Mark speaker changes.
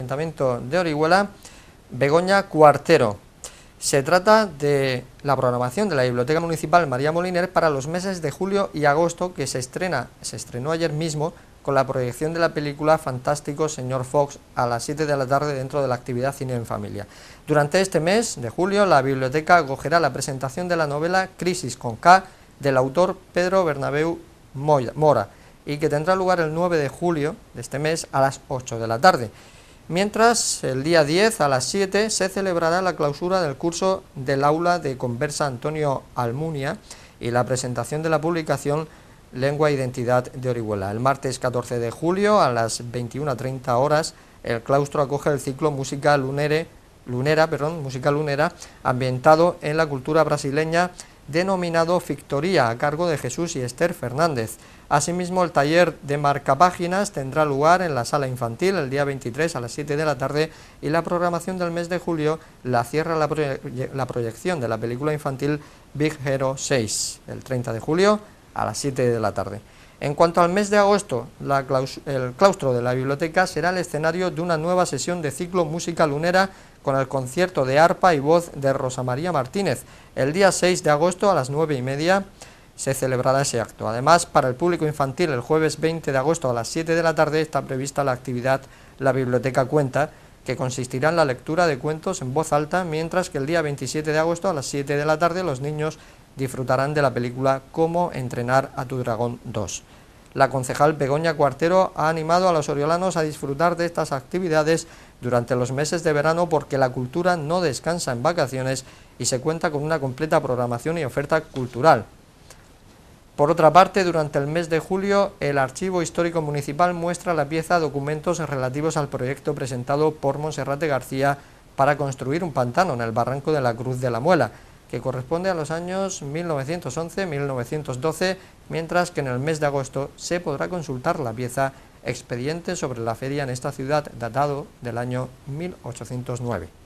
Speaker 1: Ayuntamiento de Orihuela, Begoña Cuartero. Se trata de la programación de la Biblioteca Municipal María Moliner para los meses de julio y agosto que se estrena, se estrenó ayer mismo con la proyección de la película Fantástico Señor Fox a las 7 de la tarde dentro de la actividad Cine en Familia. Durante este mes de julio la biblioteca acogerá la presentación de la novela Crisis con K del autor Pedro Bernabeu Mora y que tendrá lugar el 9 de julio de este mes a las 8 de la tarde. Mientras, el día 10 a las 7 se celebrará la clausura del curso del aula de Conversa Antonio Almunia y la presentación de la publicación Lengua e Identidad de Orihuela. El martes 14 de julio a las 21.30 horas el claustro acoge el ciclo Música Lunere, Lunera, perdón, Música Lunera ambientado en la cultura brasileña denominado Fictoría, a cargo de Jesús y Esther Fernández. Asimismo, el taller de marcapáginas tendrá lugar en la sala infantil el día 23 a las 7 de la tarde y la programación del mes de julio la cierra la, la proyección de la película infantil Big Hero 6, el 30 de julio a las 7 de la tarde. En cuanto al mes de agosto, el claustro de la biblioteca será el escenario de una nueva sesión de ciclo Música Lunera con el concierto de arpa y voz de Rosa María Martínez. El día 6 de agosto a las 9 y media se celebrará ese acto. Además, para el público infantil, el jueves 20 de agosto a las 7 de la tarde está prevista la actividad La Biblioteca Cuenta, que consistirá en la lectura de cuentos en voz alta, mientras que el día 27 de agosto a las 7 de la tarde los niños disfrutarán de la película Cómo entrenar a tu dragón 2. La concejal Begoña Cuartero ha animado a los oriolanos a disfrutar de estas actividades durante los meses de verano porque la cultura no descansa en vacaciones y se cuenta con una completa programación y oferta cultural. Por otra parte, durante el mes de julio, el Archivo Histórico Municipal muestra la pieza documentos relativos al proyecto presentado por de García para construir un pantano en el barranco de la Cruz de la Muela, que corresponde a los años 1911-1912, mientras que en el mes de agosto se podrá consultar la pieza Expediente sobre la feria en esta ciudad datado del año 1809.